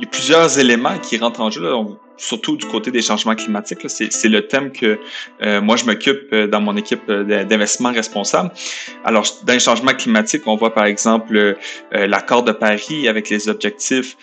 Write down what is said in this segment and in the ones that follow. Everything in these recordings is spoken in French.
il y a plusieurs éléments qui rentrent en jeu, surtout du côté des changements climatiques. C'est le thème que euh, moi, je m'occupe euh, dans mon équipe euh, d'investissement responsable. Alors, dans les changements climatiques, on voit par exemple l'accord de Paris avec les objectifs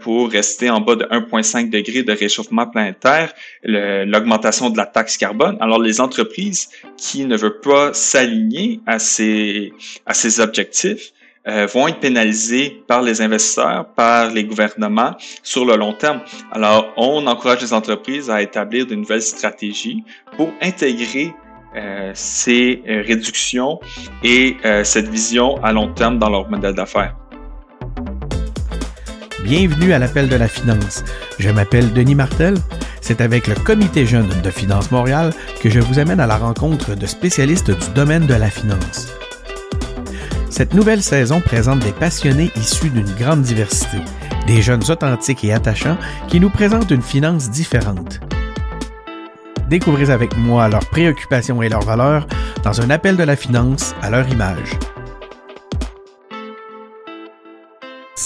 pour rester en bas de 1,5 degré de réchauffement planétaire, l'augmentation de la taxe carbone. Alors les entreprises qui ne veulent pas s'aligner à à ces objectifs euh, vont être pénalisés par les investisseurs, par les gouvernements sur le long terme. Alors, on encourage les entreprises à établir de nouvelles stratégies pour intégrer euh, ces euh, réductions et cette vision à long terme dans leur modèle d'affaires. Bienvenue à l'appel de la finance. Je m'appelle Denis Martel. C'est avec le Comité Jeune de Finance Montréal que je vous amène à la rencontre de spécialistes du domaine de la finance. Cette nouvelle saison présente des passionnés issus d'une grande diversité, des jeunes authentiques et attachants qui nous présentent une finance différente. Découvrez avec moi leurs préoccupations et leurs valeurs dans un appel de la finance à leur image.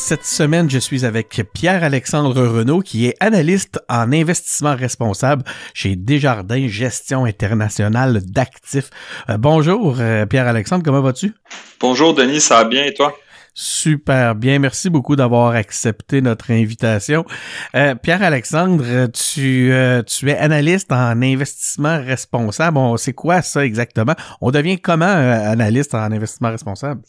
Cette semaine, je suis avec Pierre-Alexandre Renault, qui est analyste en investissement responsable chez Desjardins Gestion internationale d'actifs. Euh, bonjour, euh, Pierre-Alexandre, comment vas-tu? Bonjour, Denis, ça va bien et toi? Super bien. Merci beaucoup d'avoir accepté notre invitation. Euh, Pierre-Alexandre, tu, tu es analyste en investissement responsable. Bon, c'est quoi ça exactement? On devient comment analyste en investissement responsable?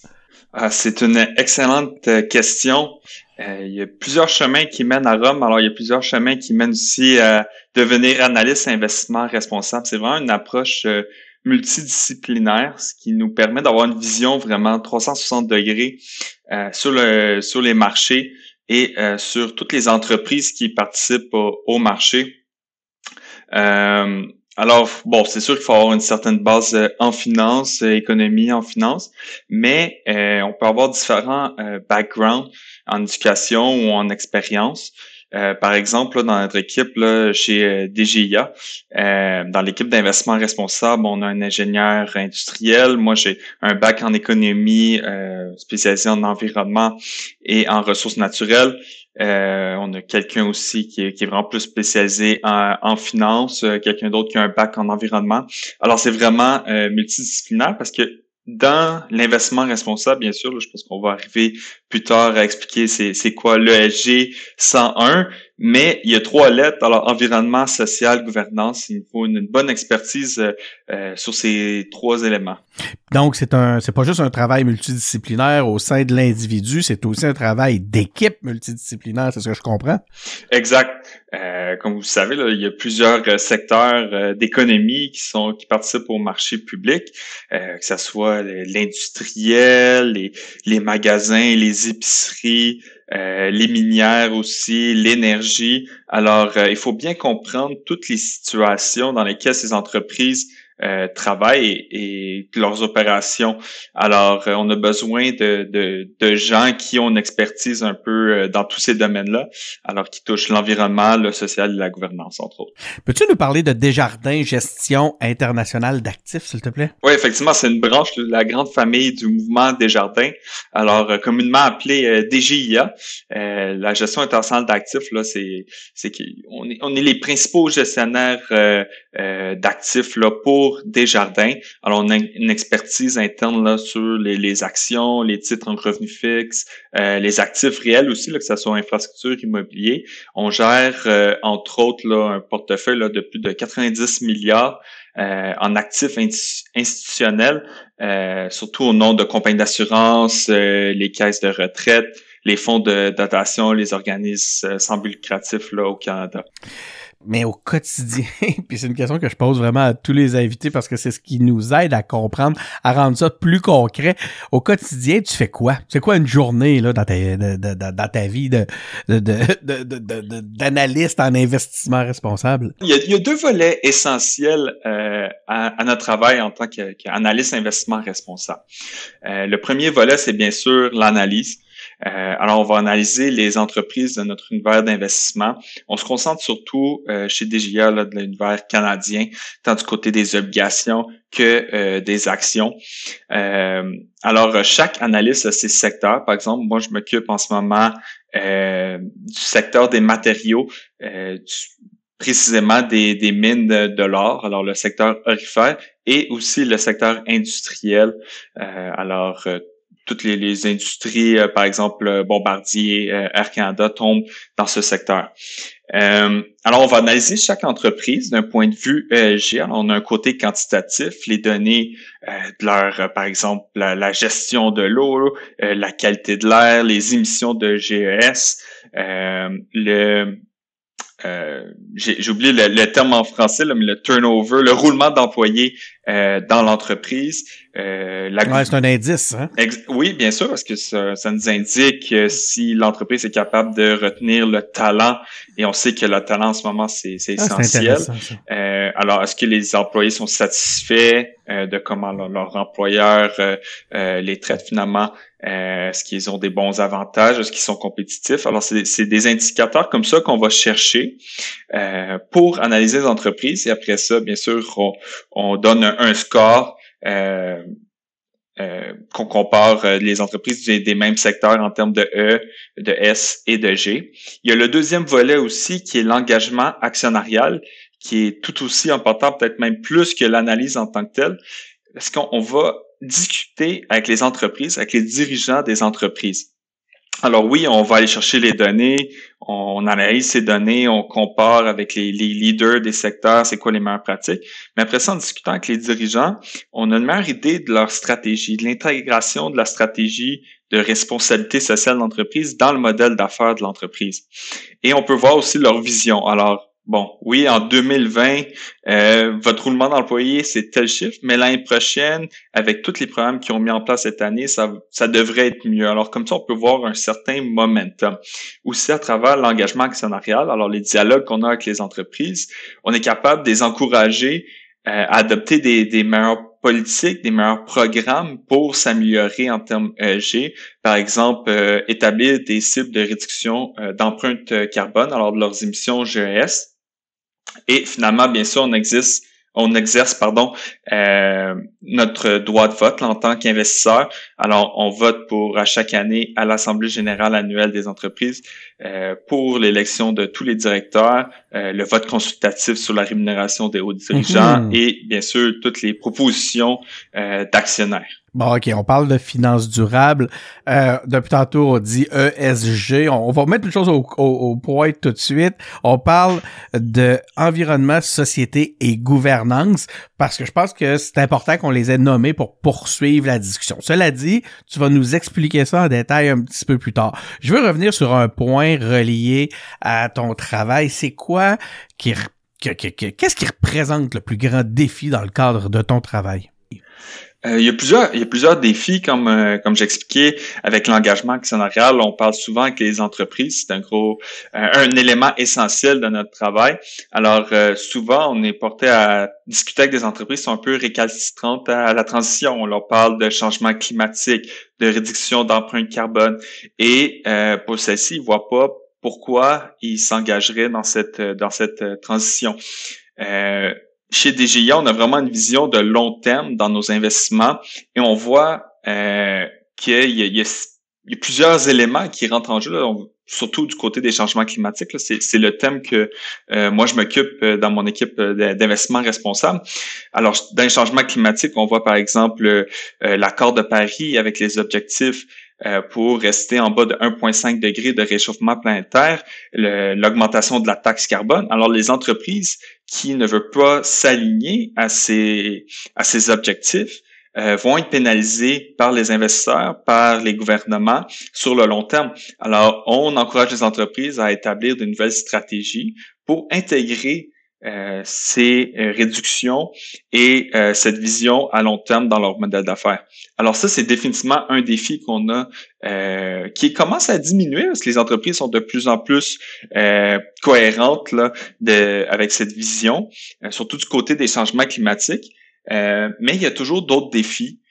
Ah, c'est une excellente euh, question. Euh, il y a plusieurs chemins qui mènent à Rome. Alors, il y a plusieurs chemins qui mènent aussi à devenir analyste investissement responsable. C'est vraiment une approche euh, multidisciplinaire, ce qui nous permet d'avoir une vision vraiment 360 degrés sur, le, sur les marchés et sur toutes les entreprises qui participent au, au marché. Alors, bon, c'est sûr qu'il faut avoir une certaine base euh, en finance, euh, économie en finance, mais euh, on peut avoir différents backgrounds en éducation ou en expérience. Euh, par exemple, dans notre équipe, là, chez euh, DGIA, euh, dans l'équipe d'investissement responsable, on a un ingénieur industriel. Moi, j'ai un bac en économie euh, spécialisé en environnement et en ressources naturelles. on a quelqu'un aussi qui est, vraiment plus spécialisé en, finance, quelqu'un d'autre qui a un bac en environnement. Alors c'est vraiment multidisciplinaire parce que dans l'investissement responsable, bien sûr, je pense qu'on va arriver plus tard à expliquer c'est quoi l'ESG 101, mais il y a trois lettres. Alors, environnement, social, gouvernance. Il faut une, bonne expertise euh, euh, sur ces trois éléments. Donc, c'est un, c'est pas juste un travail multidisciplinaire au sein de l'individu, c'est aussi un travail d'équipe multidisciplinaire. C'est ce que je comprends. Exact. Euh, comme vous savez, il y a plusieurs secteurs d'économie qui sont qui participent au marché public, que ce soit l'industriel, les, les magasins, les épiceries, euh, les minières aussi, l'énergie. Alors, euh, il faut bien comprendre toutes les situations dans lesquelles ces entreprises euh, travail et, leurs opérations. Alors, euh, on a besoin de, de, gens qui ont une expertise un peu euh, dans tous ces domaines-là, alors qui touchent l'environnement, le social et la gouvernance, entre autres. Peux-tu nous parler de Desjardins Gestion internationale d'actifs, s'il te plaît? Oui, effectivement, c'est une branche de la grande famille du mouvement Desjardins, alors communément appelée DGIA. la gestion internationale d'actifs, là, c'est, c'est qu'on est, on est les principaux gestionnaires d'actifs là, pour des jardins. Alors, on a une expertise interne là, sur les, actions, les titres en revenus fixe, euh, les actifs réels aussi, là, que ce soit infrastructure, immobilier. On gère, euh, entre autres, là, un portefeuille de plus de 90 milliards euh, en actifs institutionnels, surtout au nom de compagnies d'assurance, les caisses de retraite, les fonds de dotation, les organismes sans but lucratif là, au Canada mais au quotidien. Puis c'est une question que je pose vraiment à tous les invités parce que c'est ce qui nous aide à comprendre, à rendre ça plus concret. Au quotidien, tu fais quoi? C'est quoi une journée là, dans, ta, dans vie d'analyste en investissement responsable? Il y a, deux volets essentiels euh, à, notre travail en tant qu'analyste en investissement responsable. Euh, le premier volet, c'est bien sûr l'analyse. Euh, alors, on va analyser les entreprises de notre univers d'investissement. On se concentre surtout euh, chez DGA là, de l'univers canadien, tant du côté des obligations que euh, des actions. alors, chaque analyste a ses secteurs. Par exemple, moi, je m'occupe en ce moment du secteur des matériaux, précisément des, mines de, l'or, alors le secteur orifère et aussi le secteur industriel. alors, toutes les, industries, euh, par exemple euh, Bombardier, euh, Air Canada, tombent dans ce secteur. alors, on va analyser chaque entreprise d'un point de vue ESG. Alors, on a un côté quantitatif, les données de leur, par exemple, la, la gestion de l'eau, la qualité de l'air, les émissions de GES, le euh, j'ai oublié le, terme en français, mais le turnover, le roulement d'employés euh, dans l'entreprise. Euh, la... c'est un indice. Hein? oui, bien sûr, parce que ça, nous indique euh, si l'entreprise est capable de retenir le talent, et on sait que le talent en ce moment, c'est C'est ah, essentiel alors, est-ce que les employés sont satisfaits euh, de comment leur, employeur euh, euh, les traite finalement? est-ce qu'ils ont des bons avantages? Est-ce qu'ils sont compétitifs? Alors, c'est des indicateurs comme ça qu'on va chercher pour analyser les entreprises. Et après ça, bien sûr, on, donne un, score. qu'on compare les entreprises des, mêmes secteurs en termes de E, de S et de G. Il y a le deuxième volet aussi qui est l'engagement actionnarial qui est tout aussi important, peut-être même plus que l'analyse en tant que telle, est-ce qu'on va discuter avec les entreprises, avec les dirigeants des entreprises. Alors oui, on va aller chercher les données, on analyse ces données, on compare avec les, les leaders des secteurs, c'est quoi les meilleures pratiques. Mais après ça, en discutant avec les dirigeants, on a une meilleure idée de leur stratégie, de l'intégration de la stratégie de responsabilité sociale d'entreprise dans le modèle d'affaires de l'entreprise. Et on peut voir aussi leur vision. Alors, Bon, oui, en 2020, euh, votre roulement d'employés, c'est tel chiffre, mais l'année prochaine, avec tous les programmes qui ont mis en place cette année, ça, ça devrait être mieux. Alors, comme ça, on peut voir un certain momentum. Aussi, à travers l'engagement actionnarial, alors les dialogues qu'on a avec les entreprises, on est capable de les encourager euh, à adopter des, des meilleures politiques, des meilleurs programmes pour s'améliorer en termes e G, Par exemple, euh, établir des cibles de réduction d'empreintes carbone, alors de leurs émissions GES, et finalement, bien sûr, on existe, on exerce pardon, euh, notre droit de vote en tant qu'investisseur. Alors, on vote pour à chaque année à l'Assemblée générale annuelle des entreprises euh, pour l'élection de tous les directeurs, euh, le vote consultatif sur la rémunération des hauts dirigeants mhm. et bien sûr toutes les propositions euh, d'actionnaires. Bon, OK, on parle de finances durables. depuis tantôt, on dit ESG. On, va mettre une chose au, au, point tout de suite. On parle de environnement, société et gouvernance parce que je pense que c'est important qu'on les ait nommés pour poursuivre la discussion. Cela dit, tu vas nous expliquer ça en détail un petit peu plus tard. Je veux revenir sur un point relié à ton travail. C'est quoi qu'est-ce qui représente le plus grand défi dans le cadre de ton travail? Euh, il, y a plusieurs, il y plusieurs défis, comme, euh, comme j'expliquais, avec l'engagement actionnarial. On parle souvent que les entreprises, c'est un gros euh, un élément essentiel de notre travail. Alors, souvent, on est porté à discuter avec des entreprises qui sont un peu récalcitrantes à la transition. On leur parle de changement climatique, de réduction d'empreinte carbone. Et pour celles-ci, ils ne voient pas pourquoi ils s'engageraient dans cette, dans cette transition. Euh, chez DGIA, on a vraiment une vision de long terme dans nos investissements et on voit euh, qu'il y, a, plusieurs éléments qui rentrent en jeu, surtout du côté des changements climatiques. C'est le thème que euh, moi, je m'occupe euh, dans mon équipe euh, d'investissement responsable. Alors, dans les changements climatiques, on voit par exemple l'accord de Paris avec les objectifs euh, pour rester en bas de 1,5 degré de réchauffement planétaire, l'augmentation de la taxe carbone. Alors les entreprises qui ne veulent pas s'aligner à ces, à ces objectifs euh, vont être pénalisées par les investisseurs, par les gouvernements sur le long terme. Alors on encourage les entreprises à établir de nouvelles stratégies pour intégrer euh, ces réductions et euh, cette vision à long terme dans leur modèle d'affaires. Alors ça, c'est définitivement un défi qu'on a euh, qui commence à diminuer parce que les entreprises sont de plus en plus cohérentes là, avec cette vision, surtout du côté des changements climatiques. mais il y a toujours d'autres défis.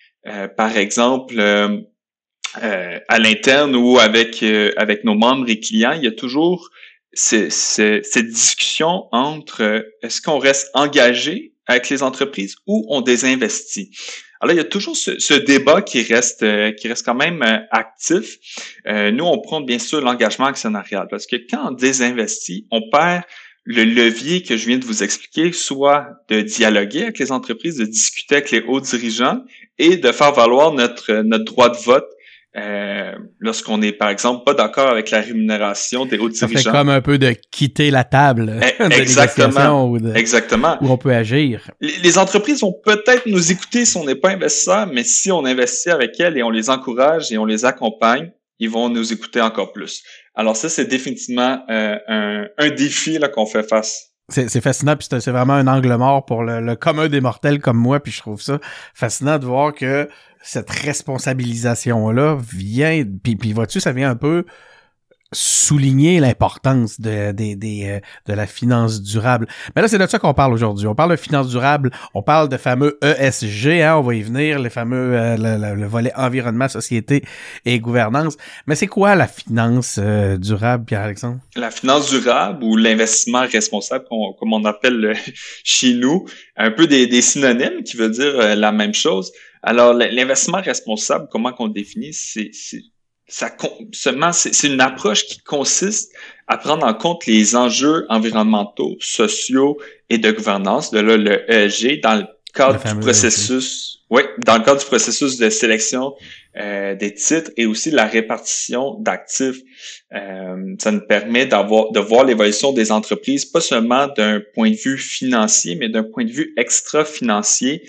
par exemple, à l'interne ou avec, avec nos membres et clients, il y a toujours c'est, cette discussion entre euh, est-ce qu'on reste engagé avec les entreprises ou on désinvestit. Alors il y a toujours ce, débat qui reste, euh, qui reste quand même euh, actif. nous, on prend bien sûr l'engagement actionnarial parce que quand on désinvestit, on perd le levier que je viens de vous expliquer, soit de dialoguer avec les entreprises, de discuter avec les hauts dirigeants et de faire valoir notre, notre droit de vote euh, lorsqu'on est, par exemple, pas d'accord avec la rémunération des hauts dirigeants. fait comme un peu de quitter la table eh, exactement, exactement. Où on peut agir. Les, entreprises vont peut-être nous écouter si on n'est pas investisseur, mais si on investit avec elles et on les encourage et on les accompagne, ils vont nous écouter encore plus. Alors ça, c'est définitivement euh, un, défi qu'on fait face c'est fascinant, puis c'est vraiment un angle mort pour le, le, commun des mortels comme moi, puis je trouve ça fascinant de voir que cette responsabilisation-là vient, puis, puis vois-tu, ça vient un peu souligner l'importance de, de, euh, de, la finance durable. Mais là, c'est de ça qu'on parle aujourd'hui. On parle de finance durable, on parle de fameux ESG, hein, on va y venir, les fameux, euh, le, volet environnement, société et gouvernance. Mais c'est quoi la finance euh, durable, Pierre-Alexandre? La finance durable ou l'investissement responsable, comme on appelle chez nous, un peu des, des synonymes qui veut dire la même chose. Alors, l'investissement responsable, comment qu'on définit, c'est ça, seulement, c'est une approche qui consiste à prendre en compte les enjeux environnementaux, sociaux et de gouvernance, de là le ESG, dans le cadre du e processus, oui, dans le cadre du processus de sélection euh, des titres et aussi la répartition d'actifs. Euh, ça nous permet d'avoir de voir l'évolution des entreprises, pas seulement d'un point de vue financier, mais d'un point de vue extra-financier,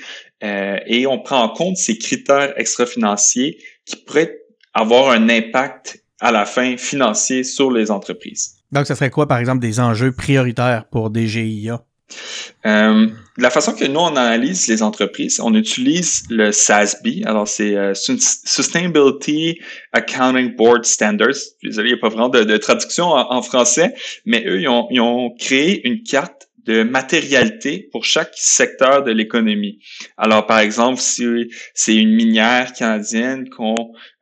euh, et on prend en compte ces critères extra-financiers qui pourraient avoir un impact à la fin financier sur les entreprises. Donc, ça serait quoi, par exemple, des enjeux prioritaires pour des GIA? Euh, la façon que nous, on analyse les entreprises, on utilise le SASB. Alors, c'est euh, Sustainability Accounting Board Standards. Désolé, il n'y a pas vraiment de, traduction en, français, mais eux, ils ont créé une carte de matérialité pour chaque secteur de l'économie. Alors, par exemple, si c'est une minière canadienne qu'on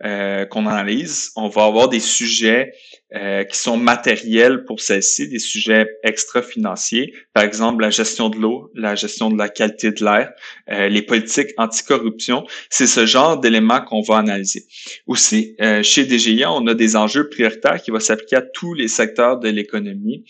euh, qu'on analyse, on va avoir des sujets euh, qui sont matériels pour celle-ci, des sujets extra-financiers, par exemple la gestion de l'eau, la gestion de la qualité de l'air, euh, les politiques anticorruption. C'est ce genre d'éléments qu'on va analyser. Aussi, euh, chez DGIA, on a des enjeux prioritaires qui vont s'appliquer à tous les secteurs de l'économie.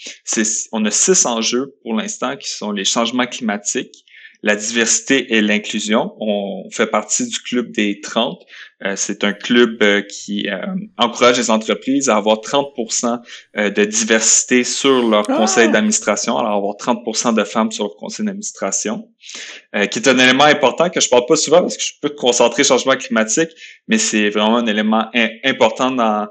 On a six enjeux pour l'instant qui sont les changements climatiques, la diversité et l'inclusion. On fait partie du club des 30. Euh, c'est un club euh, qui euh, encourage les entreprises à avoir 30% de diversité sur leur ah! conseil d'administration, alors avoir 30% de femmes sur le conseil d'administration, qui est un élément important que je parle pas souvent parce que je peux concentrer changement climatique, mais c'est vraiment un élément important dans,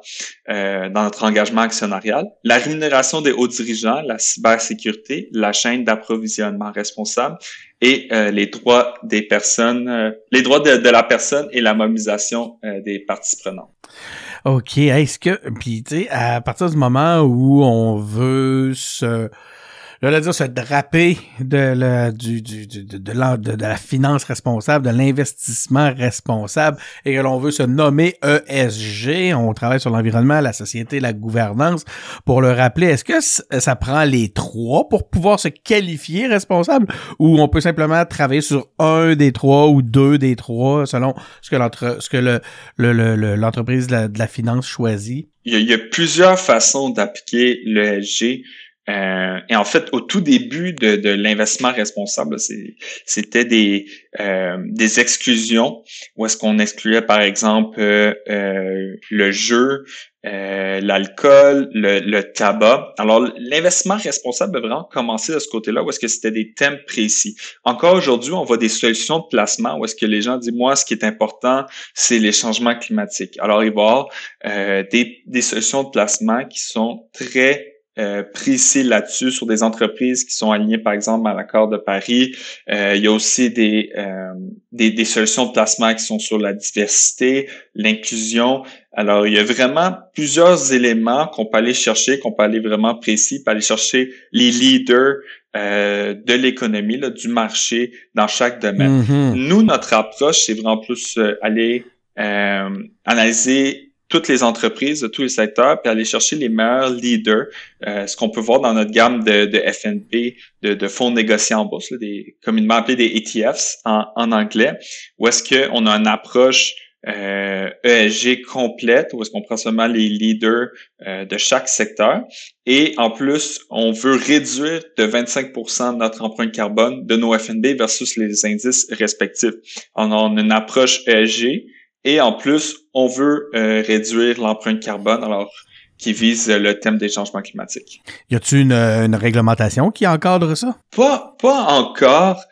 dans notre engagement actionnarial. La rémunération des hauts dirigeants, la cybersécurité, la chaîne d'approvisionnement responsable et euh, les droits des personnes, euh, les droits de, la personne et la mobilisation euh, des parties prenantes. OK. Est-ce que, puis tu sais, à partir du moment où on veut se a dire se draper de, la finance responsable, de l'investissement responsable, et que l'on veut se nommer ESG. On travaille sur l'environnement, la société, la gouvernance. Pour le rappeler, est-ce que ça prend les trois pour pouvoir se qualifier responsable, ou on peut simplement travailler sur un des trois ou deux des trois selon ce que l'entreprise de, la, finance choisit? il y, a, plusieurs façons d'appliquer l'ESG. Euh, et en fait, au tout début de, l'investissement responsable, c'était des, euh, des exclusions où est-ce qu'on excluait, par exemple, euh, le jeu, l'alcool, le, tabac. Alors, l'investissement responsable a vraiment commencé de ce côté-là où est-ce que c'était des thèmes précis. Encore aujourd'hui, on voit des solutions de placement où est-ce que les gens disent, moi, ce qui est important, c'est les changements climatiques. Alors, il va y avoir des, des solutions de placement qui sont très euh, précis là-dessus sur des entreprises qui sont alignées, par exemple, à l'accord de Paris. Euh, il y a aussi euh, des, des, solutions de placement qui sont sur la diversité, l'inclusion. Alors, il y a vraiment plusieurs éléments qu'on peut aller chercher, qu'on peut aller vraiment précis, peut aller chercher les leaders de l'économie, du marché dans chaque domaine. Mm-hmm. Nous, notre approche, c'est vraiment plus aller analyser toutes les entreprises de tous les secteurs, puis aller chercher les meilleurs leaders, euh, ce qu'on peut voir dans notre gamme de, de FNP, de, de, fonds négociés en bourse, des, communément appelés des ETFs en, anglais, où est-ce qu'on a une approche ESG euh, e complète, où est-ce qu'on prend seulement les leaders euh, de chaque secteur. Et en plus, on veut réduire de 25 notre empreinte carbone de nos FNB versus les indices respectifs. On a une approche ESG et en plus, on veut euh, réduire l'empreinte carbone, alors qui vise le thème des changements climatiques. Y a-t-il une, euh, une, réglementation qui encadre ça Pas, pas encore.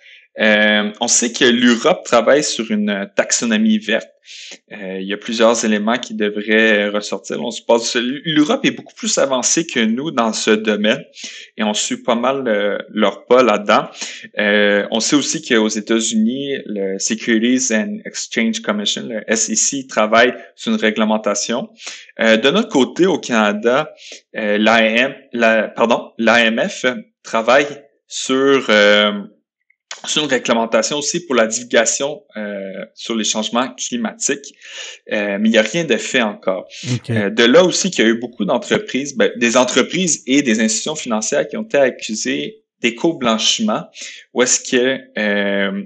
Euh, on sait que l'Europe travaille sur une taxonomie verte. Euh, il y a plusieurs éléments qui devraient ressortir. On l'Europe est beaucoup plus avancée que nous dans ce domaine et on suit pas mal euh, leur pas là-dedans. on sait aussi qu'aux États-Unis, le Securities and Exchange Commission, le SEC, travaille sur une réglementation. de notre côté, au Canada, l'AMF la, travaille sur sur une réglementation aussi pour la divulgation euh, sur les changements climatiques, euh, mais il n'y a rien de fait encore. Euh, de là aussi qu'il y a eu beaucoup d'entreprises, ben, des entreprises et des institutions financières qui ont été accusées d'éco-blanchiment, où est-ce que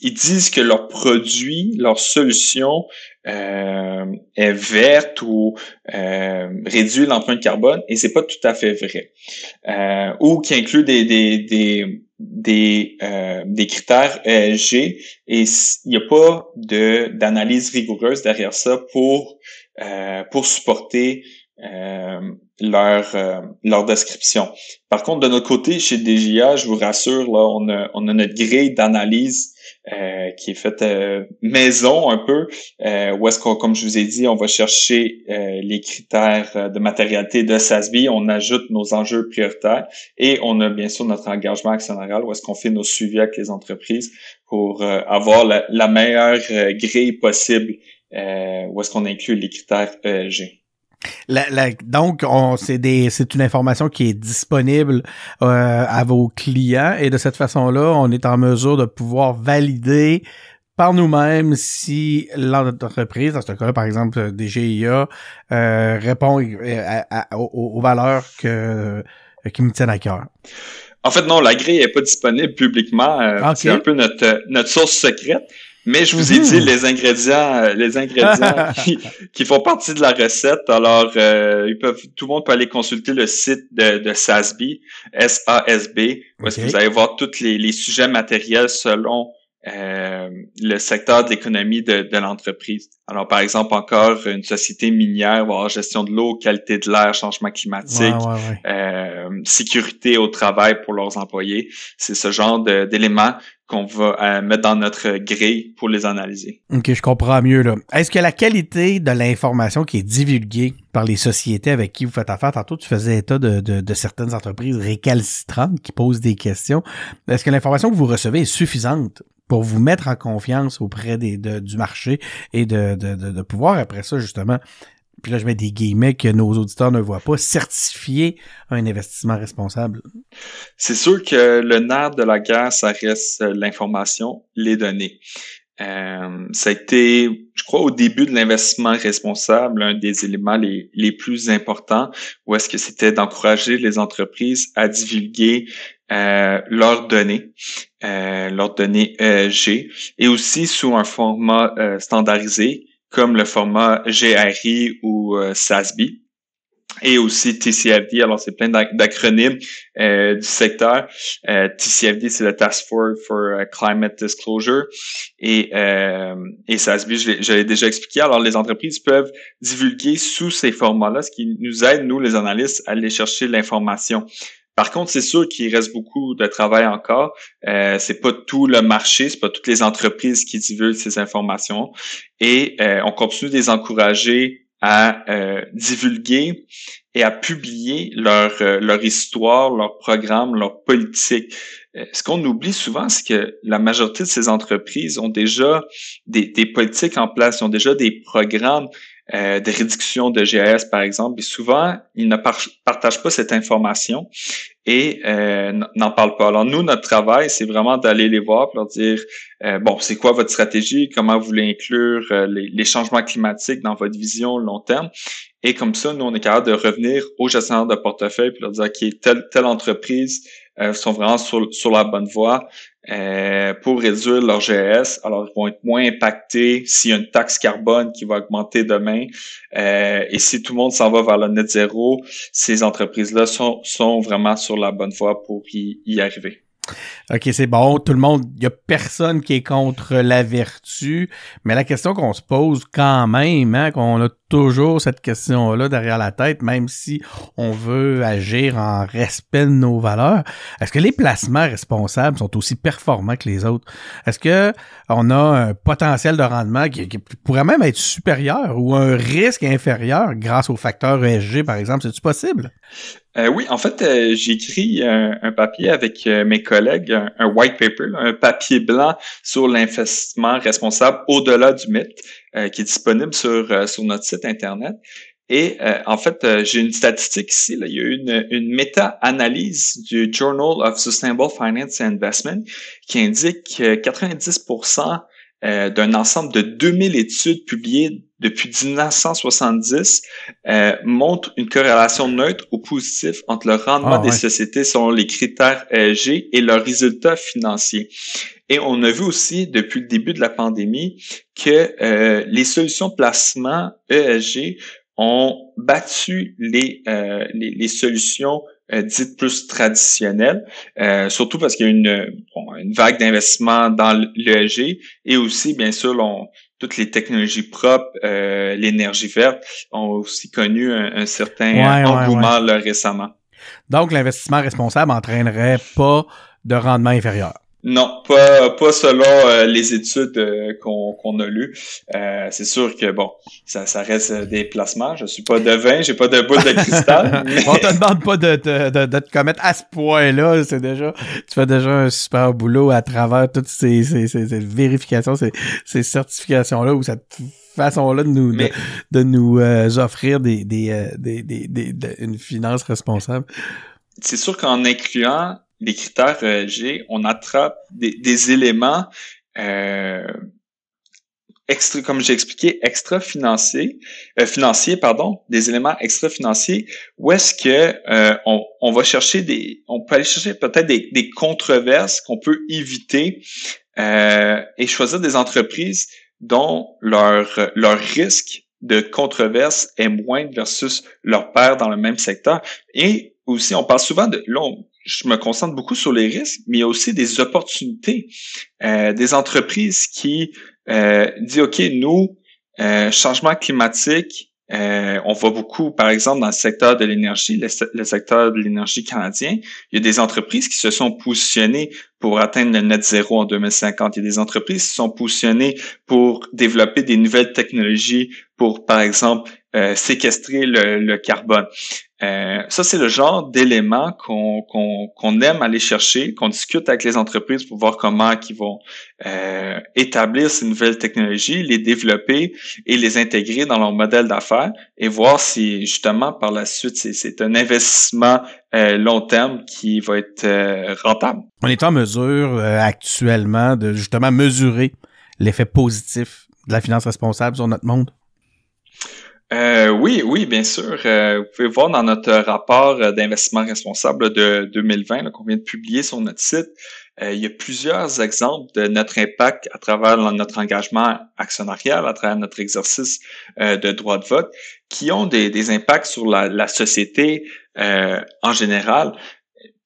ils disent que leur produit, leur solution euh, est verte ou euh, réduit l'empreinte carbone, et c'est pas tout à fait vrai. Euh, ou qui inclut des des des des, critères ESG et il n'y a pas de d'analyse rigoureuse derrière ça pour pour supporter leur, euh, leur description. Par contre, de notre côté, chez DGA, je vous rassure, là, on, a, on a notre grille d'analyse euh, qui est faite euh, maison un peu, où est-ce qu'on, comme je vous ai dit, on va chercher les critères de matérialité de SASB, on ajoute nos enjeux prioritaires et on a bien sûr notre engagement actionnarial, où est-ce qu'on fait nos suivis avec les entreprises pour avoir la, meilleure grille possible, où est-ce qu'on inclut les critères ESG. La, donc, c'est une information qui est disponible euh, à vos clients et de cette façon-là, on est en mesure de pouvoir valider par nous-mêmes si l'entreprise, dans ce cas-là, par exemple, DGIA, euh, répond euh, aux, valeurs que, qui me tiennent à cœur. En fait, non, la grille n'est pas disponible publiquement. Ah, c'est un peu notre source secrète. Mais je vous ai dit les ingrédients, euh, les ingrédients qui, font partie de la recette. Alors, euh, ils peuvent, tout le monde peut aller consulter le site de, de SASB, S-A-S-B, où vous allez voir tous les, sujets matériels selon euh, le secteur de l'économie de, l'entreprise. Alors, par exemple, encore une société minière va gestion de l'eau, qualité de l'air, changement climatique, sécurité au travail pour leurs employés. C'est ce genre d'éléments qu'on va euh, mettre dans notre grille pour les analyser. OK, je comprends mieux. là. Est-ce que la qualité de l'information qui est divulguée par les sociétés avec qui vous faites affaire, tantôt tu faisais état de, de, de certaines entreprises récalcitrantes qui posent des questions, est-ce que l'information que vous recevez est suffisante pour vous mettre en confiance auprès des, du marché et de, de, de, pouvoir, après ça, justement, puis là je mets des guillemets que nos auditeurs ne voient pas, certifier un investissement responsable? C'est sûr que le nerf de la guerre, ça reste euh, l'information, les données. Euh, ça a été, je crois, au début de l'investissement responsable, un des éléments les, plus importants, où est-ce que c'était d'encourager les entreprises à divulguer euh, leurs données, euh, leurs données G, et aussi sous un format standardisé comme le format GRI ou euh, SASB et aussi TCFD. Alors, c'est plein d'acronymes euh, du secteur. Euh, TCFD, c'est le Task Force for euh, Climate Disclosure. Et, euh, et SASB, je l'ai déjà expliqué. Alors, les entreprises peuvent divulguer sous ces formats-là, ce qui nous aide, nous, les analystes, à aller chercher l'information. Par contre, c'est sûr qu'il reste beaucoup de travail encore. Euh, c'est pas tout le marché, c'est pas toutes les entreprises qui divulguent ces informations. Et euh, on continue de les encourager à euh, divulguer et à publier leur, euh, leur histoire, leur programme, leur politique. ce qu'on oublie souvent, c'est que la majorité de ces entreprises ont déjà des, des, politiques en place, ont déjà des programmes euh, des réductions de GAS, par exemple. Et souvent, ils ne partagent pas cette information et euh, n'en parle pas. Alors nous, notre travail, c'est vraiment d'aller les voir, pour leur dire, euh, bon, c'est quoi votre stratégie, comment vous voulez inclure euh, les, changements climatiques dans votre vision long terme. Et comme ça, nous, on est capable de revenir aux gestionnaires de portefeuille pour leur dire, OK, telle, telle entreprise euh, sont vraiment sur, sur la bonne voie. pour réduire leur GES. Alors, ils vont être moins impactés s'il y a une taxe carbone qui va augmenter demain. et si tout le monde s'en va vers le net zéro, ces entreprises-là sont, sont vraiment sur sur la bonne foi pour y, arriver. OK, c'est bon. Tout le monde, il n'y a personne qui est contre la vertu. Mais la question qu'on se pose quand même, hein, qu'on a toujours cette question-là derrière la tête, même si on veut agir en respect de nos valeurs, est-ce que les placements responsables sont aussi performants que les autres? Est-ce que on a un potentiel de rendement qui, pourrait même être supérieur ou un risque inférieur grâce aux facteurs e ESG, par exemple? C'est-tu possible? Euh, oui, en fait, euh, j'écris j'ai euh, écrit un papier avec mes collègues, un, white paper, un papier blanc sur l'investissement responsable au-delà du mythe, qui est disponible sur, notre site Internet. Et en fait, j'ai une statistique ici. il y a eu une, une méta-analyse du Journal of Sustainable Finance and Investment qui indique que 90 euh, d'un ensemble de 2000 études publiées depuis 1970 euh, montre une corrélation neutre ou positive entre le rendement ah, des sociétés selon les critères ESG et leurs résultats financiers. Et on a vu aussi depuis le début de la pandémie que euh, les solutions placement ESG ont battu les, euh, les, les solutions euh, dites plus traditionnel, euh, surtout parce qu'il y a une, une vague d'investissement dans l'ESG et aussi, bien sûr, toutes les technologies propres, euh, l'énergie verte ont aussi connu un, certain engouement récemment. Donc, l'investissement responsable entraînerait pas de rendement inférieur. Non, pas, pas selon euh, les études euh, qu'on a lues. Euh, c'est sûr que bon, ça, ça reste des placements. Je suis pas devin, j'ai pas de boule de cristal. On te demande pas de, de, de, te commettre à ce point-là. C'est déjà, tu fais déjà un super boulot à travers toutes ces, ces, ces, vérifications, ces, ces certifications-là ou cette façon-là de nous, de, nous offrir des, des, des, des, une finance responsable. C'est sûr qu'en incluant les critères euh, G, on attrape des, éléments euh, extra, comme j'ai expliqué, extra financiers, euh, financiers, pardon, des éléments extra financiers, où est-ce que on, va chercher des, on peut aller chercher peut-être des, des controverses qu'on peut éviter et choisir des entreprises dont leur leur risque de controverse est moindre versus leur père dans le même secteur. Et aussi, on parle souvent de, je me concentre beaucoup sur les risques, mais il y a aussi des opportunités, euh, des entreprises qui euh, disent, OK, nous, euh, changement climatique, euh, on voit beaucoup, par exemple, dans le secteur de l'énergie, le, le, secteur de l'énergie canadien, il y a des entreprises qui se sont positionnées pour atteindre le net zéro en 2050. Il y a des entreprises qui se sont positionnées pour développer des nouvelles technologies pour, par exemple, euh, séquestrer le, carbone. Euh, ça, c'est le genre d'éléments qu'on aime aller chercher, qu'on discute avec les entreprises pour voir comment ils vont euh, établir ces nouvelles technologies, les développer et les intégrer dans leur modèle d'affaires et voir si justement par la suite c'est un investissement long terme qui va être rentable. On est en mesure actuellement de justement mesurer l'effet positif de la finance responsable sur notre monde. Euh, oui, oui, bien sûr. Euh, vous pouvez voir dans notre rapport euh, d'investissement responsable de 2020 qu'on vient de publier sur notre site, euh, il y a plusieurs exemples de notre impact à travers notre engagement actionnarial, à travers notre exercice de droit de vote, qui ont des, impacts sur la, société en général.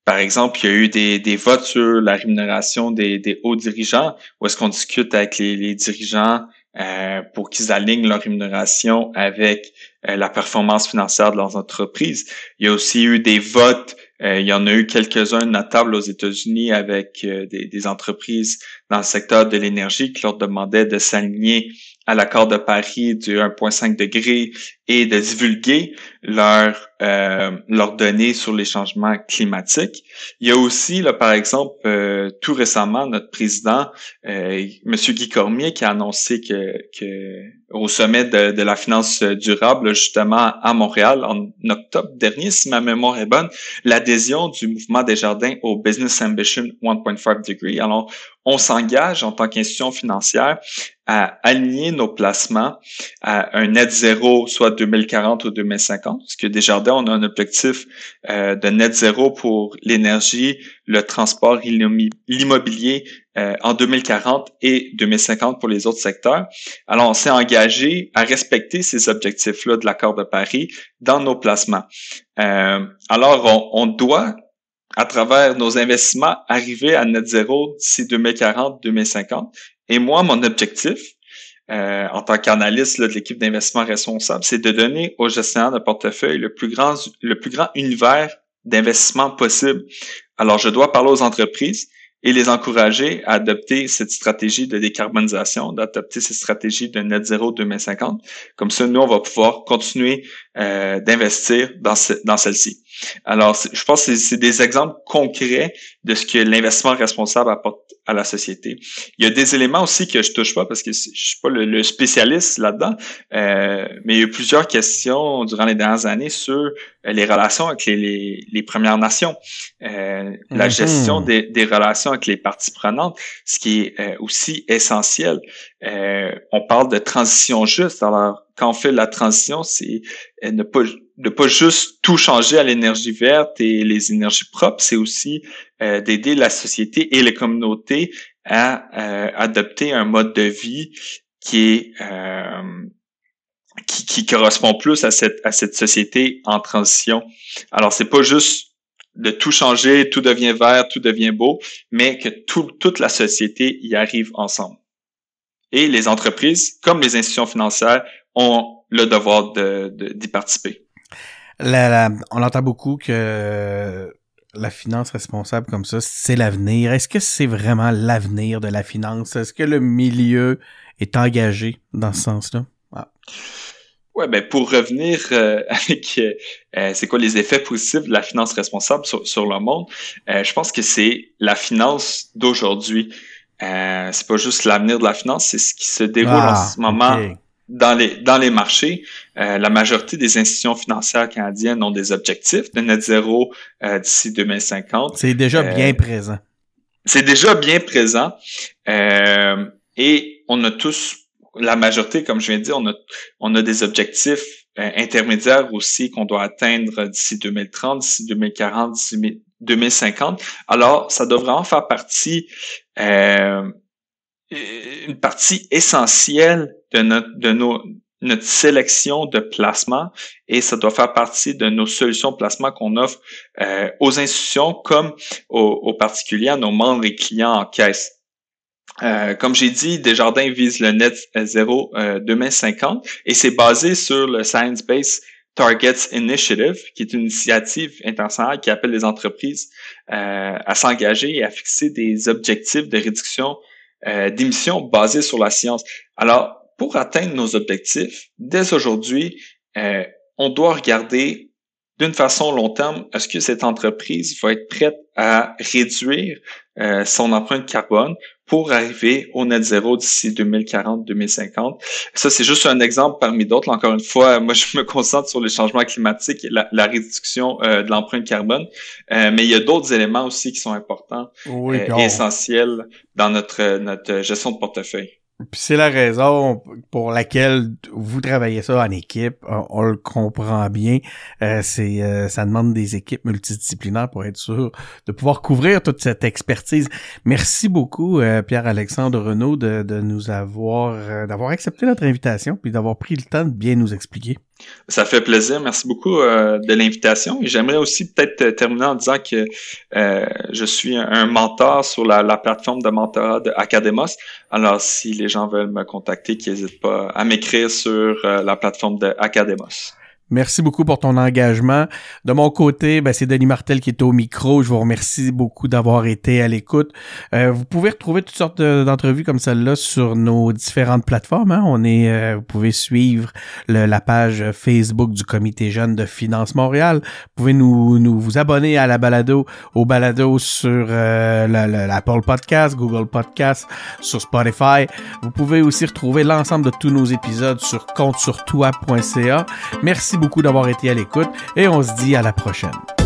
Par exemple, il y a eu des, votes sur la rémunération des, hauts dirigeants, où est-ce qu'on discute avec les dirigeants euh, pour qu'ils alignent leur rémunération avec euh, la performance financière de leurs entreprises. Il y a aussi eu des votes, euh, il y en a eu quelques-uns notables aux États-Unis avec des, entreprises dans le secteur de l'énergie qui leur demandait de s'aligner à l'accord de Paris du 1,5 degré et de divulguer euh, leurs euh, données sur les changements climatiques. Il y a aussi, là, par exemple, euh, tout récemment, notre président, euh, M. Guy Cormier, qui a annoncé que, au sommet de, de la finance durable, justement à Montréal, en octobre dernier, si ma mémoire est bonne, l'adhésion du mouvement des jardins au Business Ambition 1.5 degree. Alors, on s'engage en tant qu'institution financière à aligner nos placements à un net zéro, soit 2040 ou 2050, parce que Desjardins, on a un objectif euh, de net zéro pour l'énergie, le transport l'immobilier euh, en 2040 et 2050 pour les autres secteurs. Alors, on s'est engagé à respecter ces objectifs-là de l'accord de Paris dans nos placements. Euh, alors, on, on doit à travers nos investissements, arriver à net zéro d'ici 2040-2050. Et moi, mon objectif, euh, en tant qu'analyste de l'équipe d'investissement responsable, c'est de donner aux gestionnaires de portefeuille le plus grand, le plus grand univers d'investissement possible. Alors, je dois parler aux entreprises et les encourager à adopter cette stratégie de décarbonisation, d'adopter cette stratégie de net zéro 2050. Comme ça, nous, on va pouvoir continuer euh, d'investir dans, dans celle-ci. Alors, je pense que c'est des exemples concrets de ce que l'investissement responsable apporte à la société. Il y a des éléments aussi que je touche pas parce que je suis pas le, spécialiste là-dedans, euh, mais il y a eu plusieurs questions durant les dernières années sur euh, les relations avec les, Premières Nations, euh, la mhm. gestion des, relations avec les parties prenantes, ce qui est aussi essentiel. on parle de transition juste. Alors, quand on fait la transition, c'est ne pas de pas juste tout changer à l'énergie verte et les énergies propres, c'est aussi euh, d'aider la société et les communautés à euh, adopter un mode de vie euh, qui qui, correspond plus à cette à cette société en transition. Alors c'est pas juste de tout changer, tout devient vert, tout devient beau, mais que tout, toute la société y arrive ensemble. Et les entreprises, comme les institutions financières, ont le devoir d'y de, participer on entend beaucoup que euh, la finance responsable comme ça, c'est l'avenir. Est-ce que c'est vraiment l'avenir de la finance? Est-ce que le milieu est engagé dans ce sens-là? Oui, ah. Ouais, ben pour revenir euh, avec euh, c'est quoi les effets positifs de la finance responsable sur, le monde, je pense que c'est la finance d'aujourd'hui. c'est pas juste l'avenir de la finance, c'est ce qui se déroule en ah, ce moment dans les, dans les marchés, euh, la majorité des institutions financières canadiennes ont des objectifs de net zéro euh, d'ici 2050. C'est déjà euh, bien présent. C'est déjà bien présent. et on a tous, la majorité, comme je viens de dire, on a, on a des objectifs intermédiaires aussi qu'on doit atteindre d'ici 2030, d'ici 2040, d'ici 2050. Alors, ça devrait en faire partie euh, euh, une partie essentielle de notre, sélection de placements et ça doit faire partie de nos solutions de placement qu'on offre euh, aux institutions comme aux, particuliers, à nos membres et clients en caisse. Euh, comme j'ai dit, Desjardins vise le net zéro euh, 2050 et c'est basé sur le Science Based Targets Initiative, qui est une initiative internationale qui appelle les entreprises à s'engager et à fixer des objectifs de réduction des euh, d'émissions basées sur la science. Alors, pour atteindre nos objectifs, dès aujourd'hui, euh, on doit regarder d'une façon long terme, est-ce que cette entreprise va être prête à réduire euh, son empreinte carbone pour arriver au net zéro d'ici 2040-2050. Ça, c'est juste un exemple parmi d'autres. Encore une fois, moi, je me concentre sur les changements climatiques et la, réduction euh, de l'empreinte carbone, euh, mais il y a d'autres éléments aussi qui sont importants et essentiels dans notre, notre gestion de portefeuille c'est la raison pour laquelle vous travaillez ça en équipe. On, le comprend bien. Euh, c'est euh, ça demande des équipes multidisciplinaires pour être sûr de pouvoir couvrir toute cette expertise. Merci beaucoup euh, Pierre-Alexandre Renaud de, de nous avoir d'avoir accepté notre invitation puis d'avoir pris le temps de bien nous expliquer. Ça fait plaisir. Merci beaucoup euh, de l'invitation. Et j'aimerais aussi peut-être euh, terminer en disant que euh, je suis un mentor sur la, plateforme de mentorat de Academos. Alors, si les gens veulent me contacter, qu'ils n'hésitent pas à m'écrire sur la plateforme de Academos. Merci beaucoup pour ton engagement. De mon côté, ben, c'est Denis Martel qui est au micro. Je vous remercie beaucoup d'avoir été à l'écoute. Euh, vous pouvez retrouver toutes sortes d'entrevues comme celle-là sur nos différentes plateformes. Hein. On est, euh, vous pouvez suivre la page Facebook du Comité Jeune de Finance Montréal. Vous pouvez nous, vous abonner à la balado, au balado sur euh, l'Apple Podcast, Google Podcast, sur Spotify. Vous pouvez aussi retrouver l'ensemble de tous nos épisodes sur comptes-sur-toi.ca. Merci beaucoup beaucoup d'avoir été à l'écoute et on se dit à la prochaine.